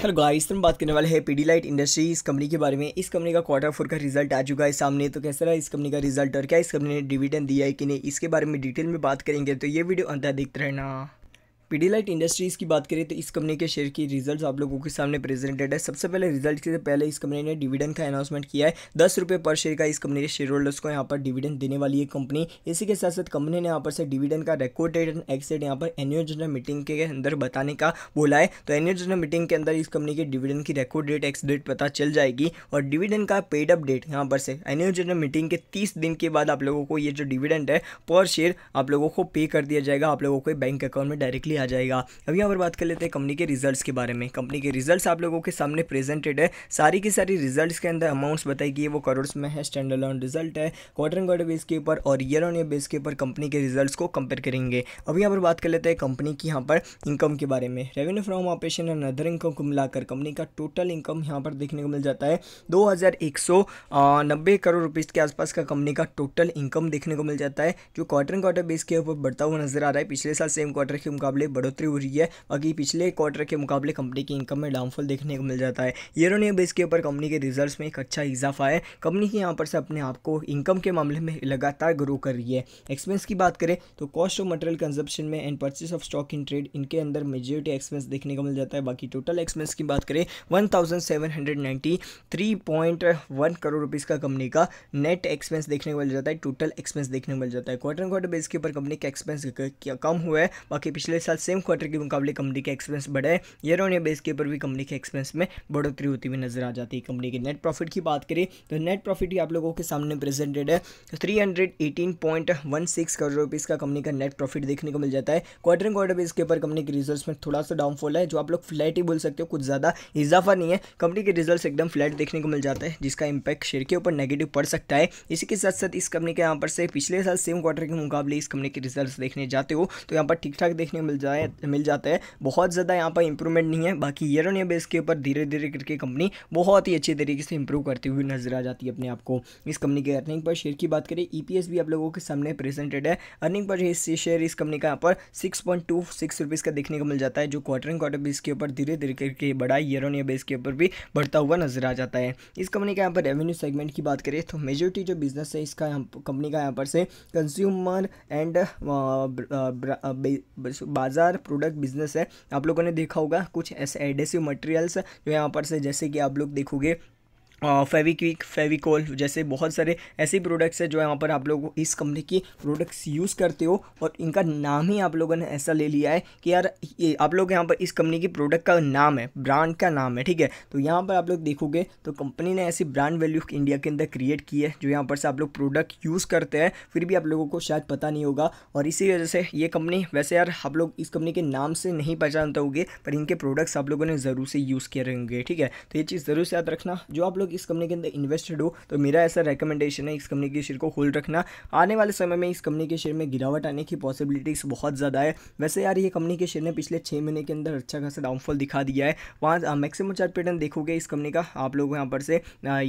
hello guys तो हम बात करने वाले हैं पीडी लाइट इंडस्ट्री इस कंपनी के बारे में इस कंपनी का क्वार्टर फोर का रिजल्ट आ चुका है सामने तो कैसा रहा इस कंपनी का रिजल्ट और क्या इस कंपनी ने डिविडेंड दिया है कि नहीं इसके बारे में डिटेल में बात करेंगे तो ये वीडियो अंतर देखते रहना पीडीलाइट इंडस्ट्रीज़ की बात करें तो इस कंपनी के शेयर की रिजल्ट्स आप लोगों के सामने प्रेजेंटेड है सबसे पहले रिजल्ट से पहले इस कंपनी ने डिविडेंड का अनाउंसमेंट किया है दस रुपये पर शेयर का इस कंपनी के शेयर होल्डर्स को यहाँ पर डिविडेंड देने वाली है कंपनी इसी के साथ साथ कंपनी ने यहाँ पर से डिविडेंड का रिकॉर्डेड एंड एक्सेट यहाँ पर एनुअल जनरल मीटिंग के अंदर बताने का बोला है तो एनुअल जनरल मीटिंग के अंदर इस कंपनी के डिविडेंड की रिकॉर्ड डेट एक्स डेट पता चल जाएगी और डिविडेंड का पेड अप डेट यहाँ पर से एनुअल जनरल मीटिंग के तीस दिन के बाद आप लोगों को ये जो डिविडेंड है पर शेयर आप लोगों को पे कर दिया जाएगा आप लोगों को बैंक अकाउंट में डायरेक्टली इजीली आ जाएगा अब यहाँ पर बात कर लेते हैं कंपनी के रिजल्ट्स के बारे में कंपनी के रिजल्ट्स आप लोगों के सामने प्रेजेंटेड है सारी की सारी रिजल्ट्स के अंदर अमाउंट्स बताई गई है वो करोड़ में है स्टैंड अलॉन रिजल्ट है क्वार्टर एंड क्वार्टर बेस के ऊपर और ईयर ऑन ईयर बेस के ऊपर कंपनी के रिजल्ट को कंपेयर करेंगे अब यहाँ पर बात कर लेते हैं कंपनी की यहाँ पर इनकम के बारे में revenue from operation and other income को मिलाकर कंपनी का टोटल इनकम यहाँ पर देखने को मिल जाता है दो करोड़ रुपीज़ के आसपास का कंपनी का टोटल इनकम देखने को मिल जाता है जो क्वार्टर क्वार्टर बेस के ऊपर बढ़ता हुआ नजर आ रहा है पिछले साल सेम क्वार्टर के मुकाबले थोड़ी बढ़ोतरी हो रही है बाकी पिछले क्वार्टर के मुकाबले कंपनी की इनकम में डाउनफॉल देखने को मिल जाता है ईयर ऑन ईयर बेस के ऊपर कंपनी के रिजल्ट में एक अच्छा इजाफा है कंपनी की यहाँ पर से अपने आप को इनकम के मामले में लगातार ग्रो कर रही है एक्सपेंस की बात करें तो कॉस्ट ऑफ मटेरियल कंजप्शन में and purchase of stock in trade इनके अंदर मेजोरिटी एक्सपेंस देखने को मिल जाता है बाकी टोटल एक्सपेंस की बात करें 1793.1 करोड़ रुपीज़ का कंपनी का नेट एक्सपेंस देखने को मिल जाता है टोटल एक्सपेंस देखने को मिल जाता है क्वार्टर क्वार्टर बेस के ऊपर कंपनी का एक्सपेंस कम हुआ है बाकी पिछले साल साथ सेम क्वार्टर के मुकाबले कंपनी के एक्सपेंस बढ़े है ईयर ऑन ईयर बेस के ऊपर भी कंपनी के एक्सपेंस में बढ़ोतरी होती हुई नजर आ जाती है कंपनी के नेट प्रॉफिट की बात करें तो नेट प्रॉफिट ही आप लोगों के सामने प्रेजेंटेड है थ्री तो करोड़ रुपीज़ का कंपनी का नेट प्रॉफिट देखने को मिल जाता है क्वार्टर क्वार्टर बेस के ऊपर कंपनी के रिजल्ट में थोड़ा सा डाउनफॉल है जो आप लोग फ्लैट ही बोल सकते हो कुछ ज़्यादा इजाफा नहीं है कंपनी के रिजल्ट एकदम फ्लैट देखने को मिल जाता है जिसका इंपैक्ट शेयर के ऊपर नेगेटिव पड़ सकता है इसी के साथ साथ इस कंपनी के यहाँ पर से पिछले साल सेम क्वार्टर के मुकाबले इस कंपनी के रिजल्ट्स देखने जाते हो तो यहाँ पर ठीक ठाक देखने को मिल जाए मिल जाता है बहुत ज़्यादा यहाँ पर इंप्रूवमेंट नहीं है बाकी ईयर ऑन ईयर बेस के ऊपर धीरे धीरे करके कंपनी बहुत ही अच्छे तरीके से इंप्रूव करती हुई नजर आ जाती है अपने आप को इस कंपनी के अर्निंग पर शेयर की बात करें ई e भी आप लोगों के सामने प्रेजेंटेड है अर्निंग पर शेयर इस कंपनी का यहाँ पर सिक्स पॉइंट का देखने को मिल जाता है जो क्वार्टर एंड क्वार्टर बेस के ऊपर धीरे धीरे करके बड़ा ईयर ऑन ईयर बेस के ऊपर भी बढ़ता हुआ नजर आ जाता है इस कंपनी का यहाँ पर रेवेन्यू सेगमेंट की बात करें तो मेजोरिटी जो बिजनेस है इसका कंपनी का यहाँ पर से consumer and uh, uh, uh, बाजार हज़ार प्रोडक्ट बिजनेस है आप लोगों ने देखा होगा कुछ ऐसे एडेसिव मटेरियल्स जो यहाँ पर से जैसे कि आप लोग देखोगे फेविक्विक फेविकोल जैसे बहुत सारे ऐसे प्रोडक्ट्स हैं जो यहाँ पर आप लोग इस कंपनी की प्रोडक्ट्स यूज़ करते हो और इनका नाम ही आप लोगों ने ऐसा ले लिया है कि यार ये आप लोग यहाँ पर इस कंपनी की प्रोडक्ट का नाम है ब्रांड का नाम है ठीक है तो यहाँ पर आप लोग देखोगे तो कंपनी ने ऐसी ब्रांड वैल्यू इंडिया के अंदर क्रिएट की है जो यहाँ पर से आप लोग प्रोडक्ट यूज़ करते हैं फिर भी आप लोगों को शायद पता नहीं होगा और इसी वजह से ये कंपनी वैसे यार आप लोग इस कंपनी के नाम से नहीं पहचानते होगे पर इनके प्रोडक्ट्स आप लोगों ने ज़रूर से यूज़ किए रहेंगे ठीक है तो ये चीज़ ज़रूर से याद रखना जो आप लोग लोग इस कंपनी के अंदर इन्वेस्टेड हो तो मेरा ऐसा रिकमेंडेशन है इस कंपनी के शेयर को होल्ड रखना आने वाले समय में इस कंपनी के शेयर में गिरावट आने की पॉसिबिलिटीज़ बहुत ज़्यादा है वैसे यार ये कंपनी के शेयर ने पिछले छः महीने के अंदर अच्छा खासा डाउनफॉल दिखा दिया है वहाँ मैक्सिमम चार्ट पैटर्न देखोगे इस कंपनी का आप लोग यहाँ पर से या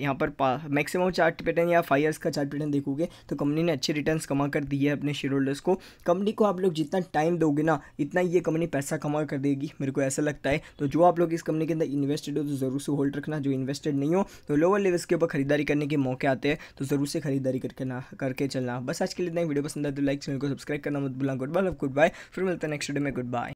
यहाँ पर मैक्सिमम चार्ट पैटर्न या फाइव ईयर्स का चार्ट पैटर्न देखोगे तो कंपनी ने अच्छे रिटर्न कमा कर दिए है अपने शेयर होल्डर्स को कंपनी को आप लोग जितना टाइम दोगे ना इतना ये कंपनी पैसा कमा कर देगी मेरे को ऐसा लगता है तो जो आप लोग इस कंपनी के अंदर इन्वेस्टेड हो तो ज़रूर से होल्ड रखना जो इन्वेस्टेड नहीं हो तो लोअर लेवल्स के ऊपर खरीदारी करने के मौके आते हैं तो ज़रूर से खरीदारी करके ना करके चलना बस आज के लिए नहीं वीडियो पसंद आए तो लाइक चैनल को सब्सक्राइब करना मत बुला गुड बाय गुड बाय फिर मिलते हैं नेक्स्ट वीडियो में गुड बाय